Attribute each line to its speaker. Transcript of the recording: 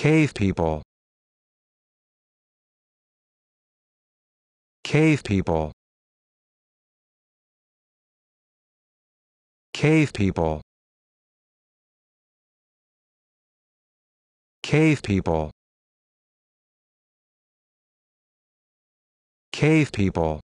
Speaker 1: Cave people. Cave people. Cave people. Cave people. Cave people.